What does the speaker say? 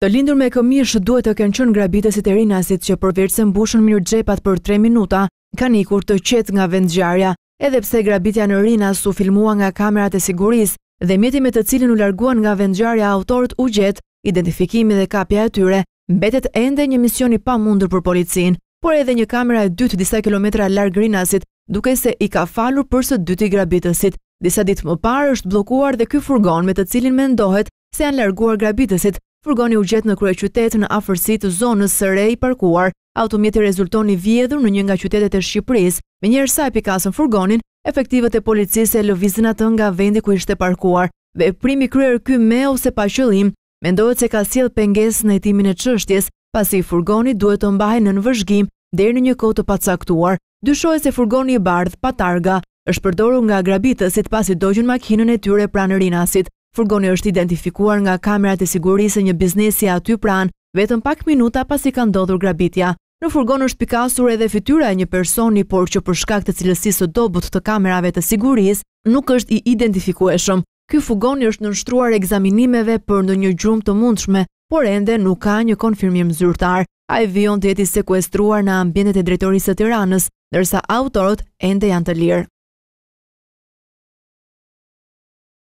Të lindur me këmish duhet të kënë qënë grabitësit e rinasit që përvirë se mbushën mirë gjepat për 3 minuta, kanë ikur të qetë nga vendgjarja, edhepse grabitja në rinas u filmua nga kamerat e siguris dhe mjeti me të cilin u larguan nga vendgjarja autorët u gjetë, identifikimi dhe kapja e tyre, betet ende një misioni pa mundur për policin, por edhe një kamera e dytë disa kilometra largë rinasit, duke se i ka falur për së dyti grabitësit. Disa ditë më parë është blokuar dhe ky furgon me të cilin me ndohet se janë larguar grabitësit Furgoni u gjetë në krye qytetë në të zonës së rej parkuar. Automjeti rezulton i vjedhur në një nga qytetet e Shqipëris. Me njërësa e pikasën furgonin, efektivët e policisë e lëvizin atë nga vendi ku ishte parkuar. Dhe primi kryer ky me ose pa qëllim, mendojët se ka siel penges në etimin e qështjes, pasi furgoni duhet të mbahe në në vëzhgim dhe në një kotë pacaktuar. Dyshoj se furgoni i bardh pa targa, është përdoru nga grabitësit pasi dojnë makinën e tyre pranë rinasit. Furgoni është identifikuar nga kamerat e sigurisë një biznesi aty pranë, vetëm pak minuta pas i ka ndodhur grabitja. Në furgon është pikasur edhe fytyra e një personi, por që për shkak të cilësisë së dobët të kamerave të sigurisë, nuk është i identifikueshëm. Ky furgoni është nënshtruar ekzaminimeve për ndonjë gjumë të mundshme, por ende nuk ka një konfirmim zyrtar. Ai vion të jeti sekuestruar në ambientet e drejtorisë së Tiranës, ndërsa autorët ende janë të lirë.